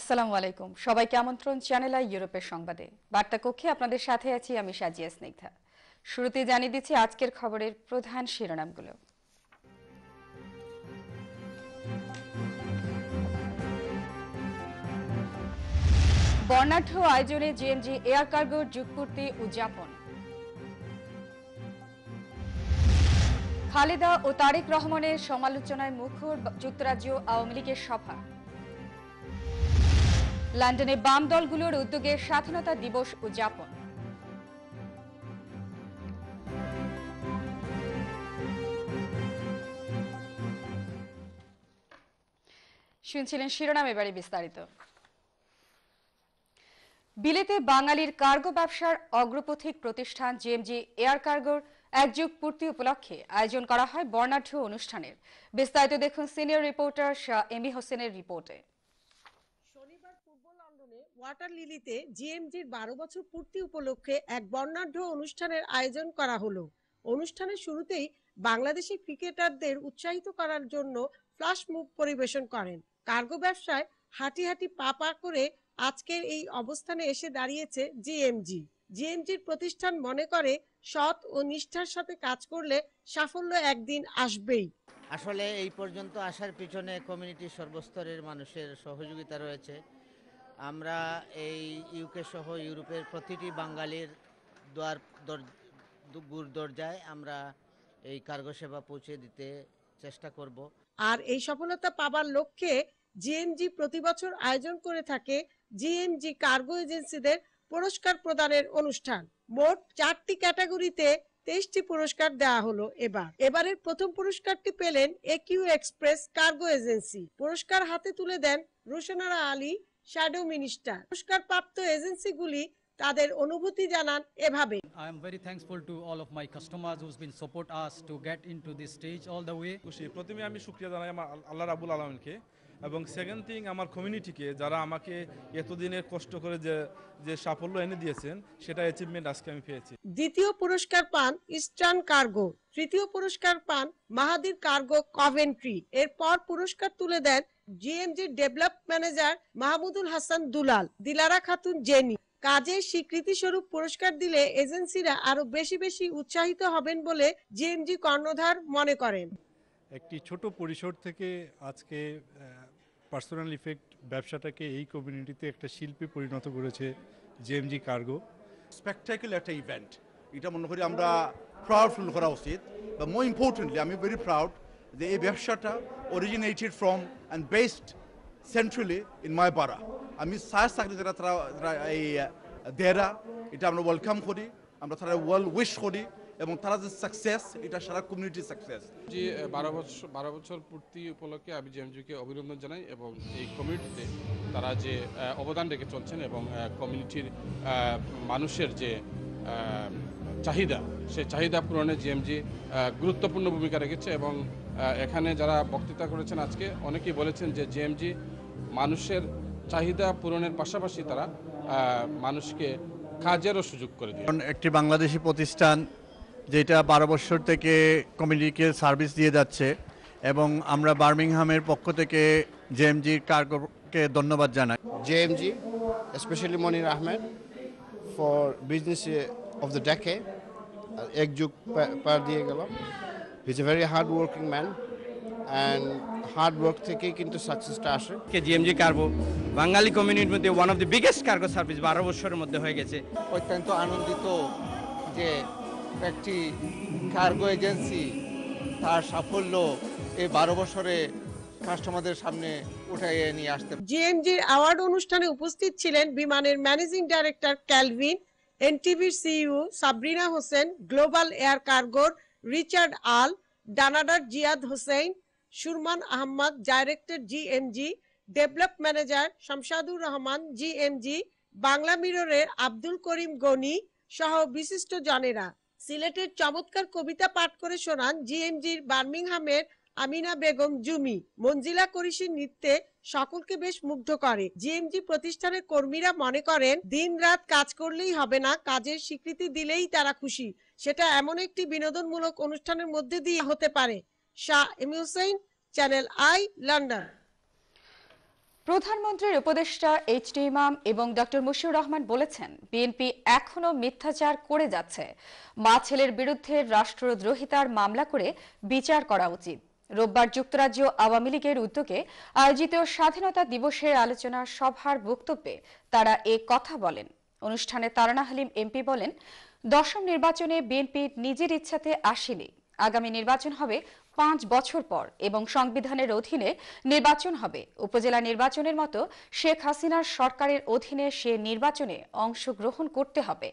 আসসালামু আলাইকুম সবাইকে আমন্ত্রণ চ্যানেল আই ইউরোপের সংবাদে বার্তা কক্ষে আপনাদের সাথে আছি আমি সাজিয়া স্নিগ্ধা শুরুতে জানিয়ে দিচ্ছি আজকের খবরের প্রধান শিরোনামগুলো বর্ণাঢ্য আয়োজনে জিএনজি এয়ার কার্গো যুগপূর্তি উদযাপন খালেদা ও তারেক রহমানের সমালোচনায় মুখর যুক্তরাজ্য আওয়ামী লীগের সভা লন্ডনে বাম দলগুলোর উদ্যোগে স্বাধীনতা দিবস উদযাপন শুনছিলেন শিরোনাম এবারে বিস্তারিত বিলেতে বাঙালির কার্গো ব্যবসার অগ্রপথিক প্রতিষ্ঠান জেএমজি এয়ার কার্গোর একযুগ পূর্তি উপলক্ষে আয়োজন করা হয় বর্ণাঢ্য অনুষ্ঠানের বিস্তারিত দেখুন সিনিয়র রিপোর্টার শাহ এমি হোসেনের রিপোর্টে ওয়াটার লিলিতে জিএমজির বারো বছর পূর্তি উপলক্ষে এক বর্ণাঢ্য অনুষ্ঠানের আয়োজন করা হলো অনুষ্ঠানের শুরুতেই বাংলাদেশি ক্রিকেটারদের উৎসাহিত করার জন্য ফ্লাশ মুভ পরিবেশন করেন কার্গো ব্যবসায় হাঁটি হাঁটি পা পা করে আজকের এই অবস্থানে এসে দাঁড়িয়েছে জিএমজি জিএমজির প্রতিষ্ঠান মনে করে সৎ ও নিষ্ঠার সাথে কাজ করলে সাফল্য একদিন আসবেই আসলে এই পর্যন্ত আসার পিছনে কমিউনিটির সর্বস্তরের মানুষের সহযোগিতা রয়েছে আমরা এই ইউকে সহ ইউরোপের প্রতিটি বাঙালির দোয়ার গুড় দরজায় আমরা এই কার্গো সেবা পৌঁছে দিতে চেষ্টা করব আর এই সফলতা পাবার লক্ষ্যে জিএমজি প্রতি বছর আয়োজন করে থাকে জিএমজি কার্গো এজেন্সিদের পুরস্কার প্রদানের অনুষ্ঠান মোট চারটি ক্যাটাগরিতে তেইশটি পুরস্কার দেওয়া হলো এবার এবারের প্রথম পুরস্কারটি পেলেন একিউ এক্সপ্রেস কার্গো এজেন্সি পুরস্কার হাতে তুলে দেন রোশনারা আলী শ্যাডো মিনিস্টার পুরস্কার প্রাপ্ত এজেন্সিগুলি তাদের অনুভূতি জানান এভাবে I very very to to all of my customers who's been support us to get into this stage all the way খুশি প্রথমে আমি শুকরিয়া জানাই আমার আল্লাহ রাবুল আলমিনকে এবং সেকেন্ড থিং আমার কমিউনিটিকে যারা আমাকে এতদিনের কষ্ট করে যে যে সাফল্য এনে দিয়েছেন সেটা অ্যাচিভমেন্ট আজকে আমি পেয়েছি দ্বিতীয় পুরস্কার পান ইস্টার্ন কার্গো তৃতীয় পুরস্কার পান মাহাদির কার্গো কভেন্ট্রি এরপর পুরস্কার তুলে দেন GMG develop manager Mahmudul Hasan Dulal Dilara Khatun Jeni কাজের স্বীকৃতি স্বরূপ পুরস্কার দিলে এজেন্সিরা আরো বেশি বেশি উৎসাহিত হবেন বলে জিএমজি কর্ণধার মনে করেন একটি ছোট পরিসর থেকে আজকে পার্সোনাল ইফেক্ট ব্যবসাটাকে এই কমিউনিটিতে একটা শিল্পে পরিণত করেছে জিএমজি কার্গো স্পেকটাকুলার একটা ইভেন্ট এটা মনে করি আমরা ফিল করা উচিত বা মোর ইম্পর্টেন্টলি আমি ভেরি প্রাউড যে এই ব্যবসাটা originated from and based centrally in পাড়া আমি সার্চ থাকলে যারা তারা এই দেরা এটা আমরা ওয়েলকাম করি আমরা তারা ওয়েল উইশ করি এবং তারা যে সাকসেস এটা সারা কমিউনিটি সাকসেস যে বারো বছর বারো বছর পূর্তি উপলক্ষে আমি জেএমজিকে অভিনন্দন জানাই এবং এই কমিউনিটিতে তারা যে অবদান রেখে চলছেন এবং কমিউনিটির মানুষের যে চাহিদা সেই চাহিদা পূরণে জিএমজি গুরুত্বপূর্ণ ভূমিকা রেখেছে এবং এখানে যারা বক্তৃতা করেছেন আজকে অনেকেই বলেছেন যে জেএমজি মানুষের চাহিদা পূরণের পাশাপাশি তারা মানুষকে কাজেরও সুযোগ করে দিয়ে একটি বাংলাদেশি প্রতিষ্ঠান যেটা বারো বছর থেকে কমিউনিটিকে সার্ভিস দিয়ে যাচ্ছে এবং আমরা বার্মিংহামের পক্ষ থেকে জেএমজি কার্গোকে ধন্যবাদ জানাই JMG specially Monir Ahmed for business of the decade এক যুগ পার দিয়ে গেলাম is a very hard working man and hard work থেকেই কিন্তু সাকসেসটা আসে কে জিএমজি কার্গো বাঙালি কমিউনিটির মধ্যে one of the biggest cargo service বারো বছরের মধ্যে হয়ে গেছে অত্যন্ত আনন্দিত যে একটি কার্গো এজেন্সি তার সাফল্য এই বারো বছরে কাস্টমারদের সামনে উঠাইয়ে নিয়ে আসতে জিএমজির অ্যাওয়ার্ড অনুষ্ঠানে উপস্থিত ছিলেন বিমানের ম্যানেজিং ডাইরেক্টর ক্যালভিন এনটিভির CEO Sabrina Hossain global air কার্গোর রিচার্ড আল ডানাডার Ziad Hossain Surman Ahmad director GMG develop manager Shamsadur Rahman GMG Bangla মিররের আব্দুল করিম গনি সহ বিশিষ্ট জনেরা সিলেটের চমৎকার কবিতা পাঠ করে শোনান জিএমজির বার্মিংহামের আমিনা বেগম জুমি মঞ্জিলা করিসির নৃত্যে সকলকে বেশ মুগ্ধ করে জিএমজি প্রতিষ্ঠানের কর্মীরা মনে করেন দিন রাত কাজ করলেই হবে না কাজের স্বীকৃতি দিলেই তারা খুশি সেটা এমন একটি বিনোদনমূলক অনুষ্ঠানের মধ্যে দিয়ে হতে পারে Shah M Hussain channel I London প্রধানমন্ত্রীর উপদেষ্টা এইচ ডি ইমাম এবং ডক্টর মুশিউর রহমান বলেছেন বিএনপি এখনো মিথ্যাচার করে যাচ্ছে মা ছেলের বিরুদ্ধে রাষ্ট্রদ্রোহিতার মামলা করে বিচার করা উচিত রোববার যুক্তরাজ্য আওয়ামী লীগের উদ্যোগে আয়োজিত স্বাধীনতা দিবসের আলোচনা সভার বক্তব্যে তারা এ কথা বলেন অনুষ্ঠানে তারানা হালিম এমপি বলেন দশম নির্বাচনে বিএনপি নিজের ইচ্ছাতে আসেনি আগামী নির্বাচন হবে পাঁচ বছর পর এবং সংবিধানের অধীনে নির্বাচন হবে উপজেলা নির্বাচনের মতো শেখ হাসিনার সরকারের অধীনে সে নির্বাচনে অংশগ্রহণ করতে হবে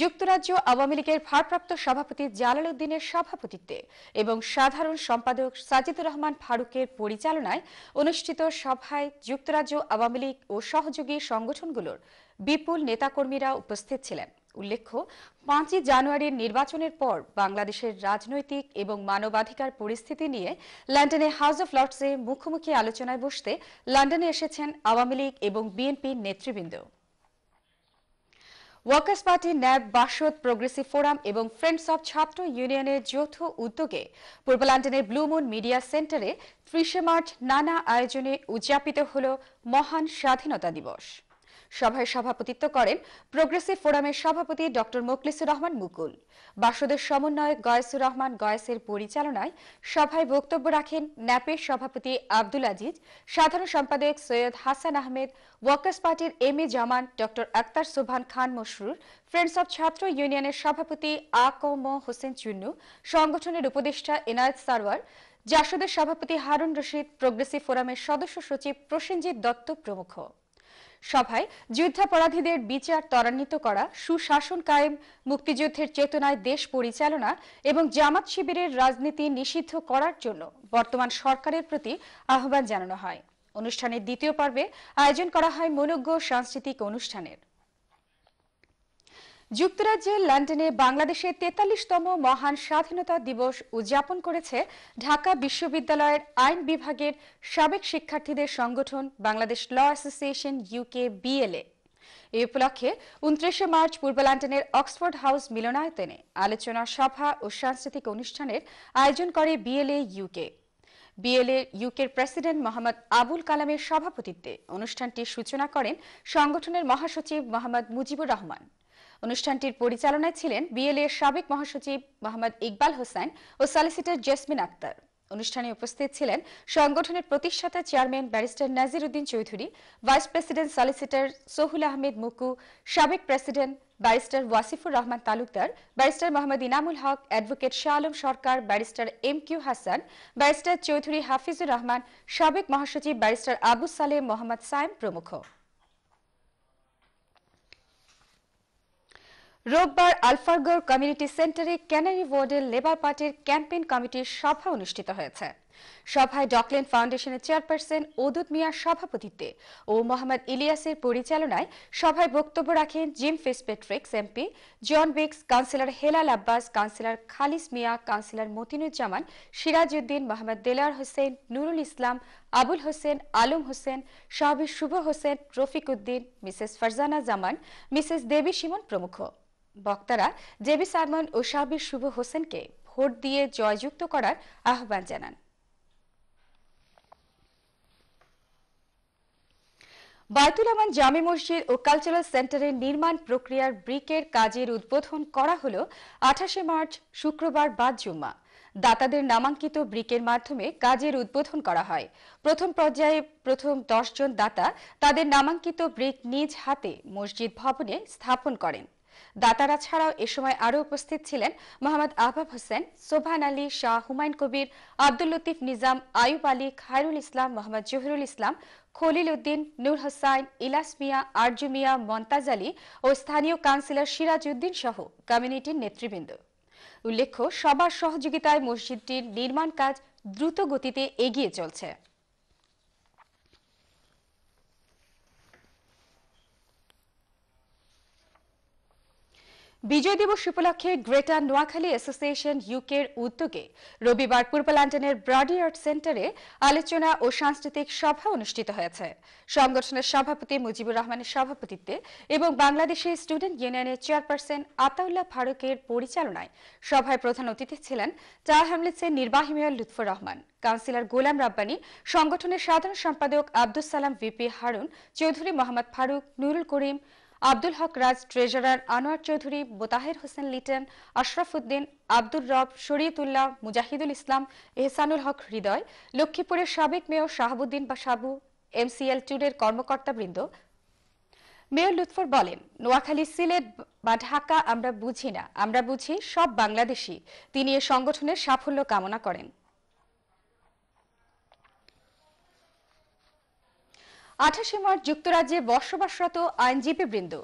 যুক্তরাজ্য আওয়ামী লীগের ভারপ্রাপ্ত সভাপতি জালাল উদ্দিনের সভাপতিত্বে এবং সাধারণ সম্পাদক সাজিদুর রহমান ফারুকের পরিচালনায় অনুষ্ঠিত সভায় যুক্তরাজ্য আওয়ামী লীগ ও সহযোগী সংগঠনগুলোর বিপুল নেতাকর্মীরা উপস্থিত ছিলেন উল্লেখ্য পাঁচই জানুয়ারির নির্বাচনের পর বাংলাদেশের রাজনৈতিক এবং মানবাধিকার পরিস্থিতি নিয়ে লন্ডনে হাউস অফ লর্ডসে মুখোমুখি আলোচনায় বসতে লন্ডনে এসেছেন আওয়ামী লীগ এবং বিএনপির নেতৃবৃন্দ ওয়ার্কার্স পার্টি ন্যাব বাসদ প্রোগ্রেসিভ ফোরাম এবং ফ্রেন্ডস অব ছাত্র ইউনিয়নের যৌথ উদ্যোগে পূর্ব লন্ডনের ব্লুমুন মিডিয়া সেন্টারে ত্রিশে মার্চ নানা আয়োজনে উদযাপিত হল মহান স্বাধীনতা দিবস সভায় সভাপতিত্ব করেন প্রোগ্রেসিভ ফোরামের সভাপতি ড মোকলিসুর রহমান মুকুল বাসদের সমন্বয়ক গয়েসুর রহমান গয়েসের পরিচালনায় সভায় বক্তব্য রাখেন ন্যাপের সভাপতি আব্দুল আজিজ সাধারণ সম্পাদক সৈয়দ হাসান আহমেদ ওয়ার্কার্স পার্টির এম এ জামান ড আক্তার সুবহান খান মশরুর ফ্রেন্ডস অব ছাত্র ইউনিয়নের সভাপতি আ ক ম হোসেন চুন্নু সংগঠনের উপদেষ্টা এনায়েত সারওয়ার জাসদের সভাপতি হারুন রশিদ প্রোগ্রেসিভ ফোরামের সদস্য সচিব প্রসেনজিৎ দত্ত প্রমুখ সভায় যুদ্ধাপরাধীদের বিচার ত্বরান্বিত করা সুশাসন কায়েম মুক্তিযুদ্ধের চেতনায় দেশ পরিচালনা এবং জামাত শিবিরের রাজনীতি নিষিদ্ধ করার জন্য বর্তমান সরকারের প্রতি আহ্বান জানানো হয় অনুষ্ঠানের দ্বিতীয় পর্বে আয়োজন করা হয় মনোজ্ঞ সাংস্কৃতিক অনুষ্ঠানের যুক্তরাজ্যের লন্ডনে বাংলাদেশের তেতাল্লিশতম মহান স্বাধীনতা দিবস উদযাপন করেছে ঢাকা বিশ্ববিদ্যালয়ের আইন বিভাগের সাবেক শিক্ষার্থীদের সংগঠন Bangladesh law association UK BLA এ উপলক্ষে উনত্রিশে মার্চ পূর্ব লন্ডনের অক্সফোর্ড হাউস মিলনায়তনে আলোচনা সভা ও সাংস্কৃতিক অনুষ্ঠানের আয়োজন করে বিএলএ ইউকে বিএলএ ইউকের প্রেসিডেন্ট মোহাম্মদ আবুল কালামের সভাপতিত্বে অনুষ্ঠানটির সূচনা করেন সংগঠনের মহাসচিব মোহাম্মদ মুজিবুর রহমান অনুষ্ঠানটির পরিচালনায় ছিলেন বিএলএ সাবেক মহাসচিব মোহাম্মদ ইকবাল হোসেন ও সলিসিটর জেসমিন আক্তার অনুষ্ঠানে উপস্থিত ছিলেন সংগঠনের প্রতিষ্ঠাতা chairman barrister Nazir Uddin Chowdhury vice president solicitor Sohul Ahmed Muku সাবেক president barrister Wasifur Rahman Talukdar barrister Mohammad Inamul Haque advocate Shah Alam Sarkar barrister M Q Hasan barrister Chowdhury Hafizur Rahman সাবেক মহাসচিব ব্যারিস্টার আবু সালেম মোহাম্মদ সায়েম প্রমুখ রোববার আলফারগর কমিউনিটি সেন্টারে ক্যানারি ওয়ার্ডের লেবার পার্টির ক্যাম্পেইন কমিটির সভা অনুষ্ঠিত হয়েছে সভায় ডকল্যান্ড ফাউন্ডেশনের চেয়ারপারসন ওদুদ মিয়ার সভাপতিত্বে ও মোহাম্মদ ইলিয়াসের পরিচালনায় সভায় বক্তব্য রাখেন Jim Fitzpatrick MP John Biggs councillor Helal Abbas councillor Khalis Mia councillor Matinuzzaman Sirajuddin Mohammad Delar Hossain Nurul Islam Abul Hossain Alam Hossain Sahabi Shuvo Hossain Rafiq Uddin Mrs Farzana Zaman Mrs Debi Simon প্রমুখ বক্তারা জেবি সালমান ও সাবির শুভ হোসেনকে ভোট দিয়ে জয়যুক্ত করার আহ্বান জানান বায়তুল রহমান জামে মসজিদ ও কালচারাল সেন্টারের নির্মাণ প্রক্রিয়ার ব্রিকের কাজের উদ্বোধন করা হল আঠাশে মার্চ শুক্রবার বাদ জুম্মা দাতাদের নামাঙ্কিত ব্রিকের মাধ্যমে কাজের উদ্বোধন করা হয় প্রথম পর্যায়ে প্রথম দশজন দাতা তাদের নামাঙ্কিত ব্রিক নিজ হাতে মসজিদ ভবনে স্থাপন করেন দাতারা ছাড়াও এ সময় আরও উপস্থিত ছিলেন মোহাম্মদ আহবাব হোসেন সোভান আলী শাহ হুমায়ুন কবির আব্দুল লতিফ নিজাম আয়ুব আলী খায়রুল ইসলাম মোহাম্মদ জহরুল ইসলাম খলিল উদ্দিন নূর হোসাইন ইলাস মিয়া আরজু মিয়া মন্তাজ আলী ও স্থানীয় কাউন্সিলর সিরাজ উদ্দিন সহ কমিউনিটির নেতৃবৃন্দ উল্লেখ্য সবার সহযোগিতায় মসজিদটির নির্মাণ কাজ দ্রুত গতিতে এগিয়ে চলছে বিজয় দিবস উপলক্ষে গ্রেটার নোয়াখালী অ্যাসোসিয়েশন ইউকের উদ্যোগে রবিবার পূর্ব লন্ডনের ব্রাডি আর্ট সেন্টারে আলোচনা ও সাংস্কৃতিক সভা অনুষ্ঠিত হয়েছে সংগঠনের সভাপতি মুজিবুর রহমানের সভাপতিত্বে এবং বাংলাদেশে স্টুডেন্ট ইউনিয়নের চেয়ারপারসন আতাউল্লাহ ফারুকের পরিচালনায় সভায় প্রধান অতিথি ছিলেন টার হ্যামলেটসের নির্বাহী মেয়র লুৎফর রহমান কাউন্সিলর গোলাম রাব্বানি সংগঠনের সাধারণ সম্পাদক আব্দুল সালাম ভিপি হারুন চৌধুরী মোহাম্মদ ফারুক নুরুল করিম আব্দুল হক রাজ ট্রেজারার আনোয়ার চৌধুরী বোতাহের হোসেন লিটন আশরাফ উদ্দিন আব্দুর রব শরীয়তুল্লাহ মুজাহিদুল ইসলাম এহসানুল হক হৃদয় লক্ষ্মীপুরের সাবেক মেয়র শাহাবুদ্দিন বা সাবু এমসিএল টুডের কর্মকর্তাবৃন্দ মেয়র লুৎফর বলেন নোয়াখালী সিলেট বা ঢাকা আমরা বুঝি না আমরা বুঝি সব বাংলাদেশি তিনি এ সংগঠনের সাফল্য কামনা করেন আঠাশে মার্চ যুক্তরাজ্যে বসবাসরত আইনজীবী বৃন্দ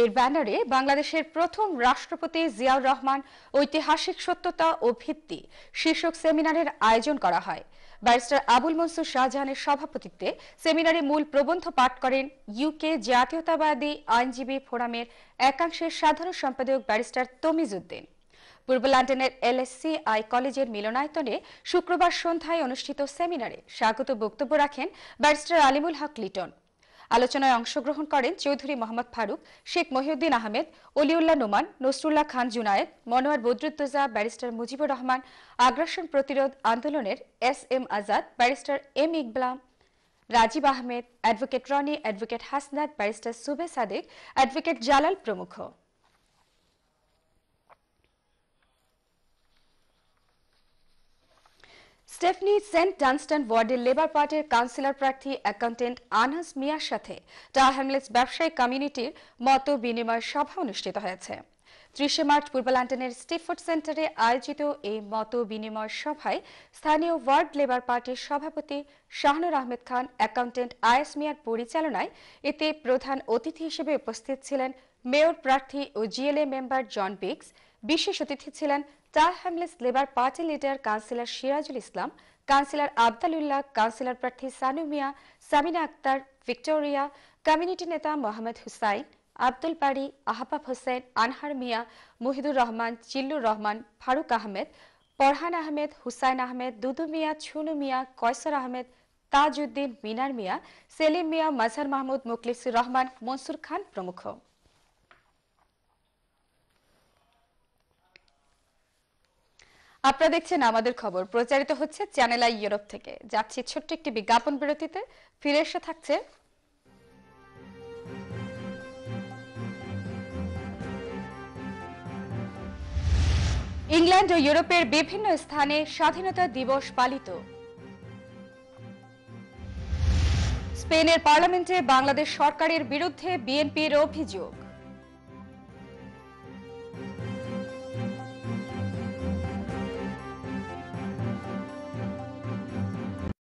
এর ব্যানারে বাংলাদেশের প্রথম রাষ্ট্রপতি জিয়াউর রহমান ঐতিহাসিক সত্যতা ও ভিত্তি শীর্ষক সেমিনারের আয়োজন করা হয় ব্যারিস্টার আবুল মনসুর শাহজাহানের সভাপতিত্বে সেমিনারে মূল প্রবন্ধ পাঠ করেন ইউকে জাতীয়তাবাদী আইনজীবী ফোরামের একাংশের সাধারণ সম্পাদক ব্যারিস্টার তমিজ উদ্দিন পূর্ব লন্ডনের এলএসসি আই কলেজের মিলনায়তনে শুক্রবার সন্ধ্যায় অনুষ্ঠিত সেমিনারে স্বাগত বক্তব্য রাখেন ব্যারিস্টার আলিমুল হক লিটন আলোচনায় অংশগ্রহণ করেন চৌধুরী মোহাম্মদ ফারুক শেখ মহিউদ্দিন আহমেদ অলিউল্লাহ নোমান নসরুল্লাহ খান জুনায়েদ মনোয়ার বদরুদ্দোজা ব্যারিস্টার মুজিবুর রহমান আগ্রাসন প্রতিরোধ আন্দোলনের S M Azad barrister M ইকবালাম Rajib Ahmed advocate Roni advocate Hasnat barrister Sube Sadek advocate Jalal প্রমুখ স্টেফনি সেন্ট ডানস্টন ওয়ার্ডের লেবার পার্টির কাউন্সিলর প্রার্থী অ্যাকাউন্টেন্ট আনাস মিয়ার সাথে টা হ্যামলেটস ব্যবসায়ী কমিউনিটির মত বিনিময় সভা অনুষ্ঠিত হয়েছে ত্রিশে মার্চ পূর্ব লন্ডনের স্টিফোর্ড সেন্টারে আয়োজিত এই মত বিনিময় সভায় স্থানীয় ওয়ার্ড লেবার পার্টির সভাপতি শাহনুর আহমেদ খান অ্যাকাউন্টেন্ট আয়াস মিয়ার পরিচালনায় এতে প্রধান অতিথি হিসেবে উপস্থিত ছিলেন মেয়র প্রার্থী ও জিএলএ মেম্বার জন বিক্স বিশেষ অতিথি ছিলেন Tower Hamlets Labour party leader councillor Sirajul Islam councillor Abdalullah councillor প্রার্থী সানু মিয়া সামিনা আক্তার ভিক্টোরিয়া কমিউনিটি নেতা মোহাম্মদ হুসাইন আব্দুল পারি আহাবাব হোসেন আনহার মিয়া মুহিদুর রহমান চিল্লুর রহমান ফারুক আহমেদ পরহান আহমেদ হুসাইন আহমেদ দুদু মিয়া ছুনু মিয়া কয়সর আহমেদ তাজউদ্দিন মিনার মিয়া সেলিম মিয়া মাজহার মাহমুদ মুখলিসুর রহমান মনসুর খান প্রমুখ আপনারা দেখছেন আমাদের খবর প্রচারিত হচ্ছে চ্যানেল আই ইউরোপ থেকে যাচ্ছি ছোট্ট একটি বিজ্ঞাপন বিরতিতে ফিরে এসে থাকছে ইংল্যান্ড ও ইউরোপের বিভিন্ন স্থানে স্বাধীনতা দিবস পালিত স্পেনের পার্লামেন্টে বাংলাদেশ সরকারের বিরুদ্ধে বিএনপির অভিযোগ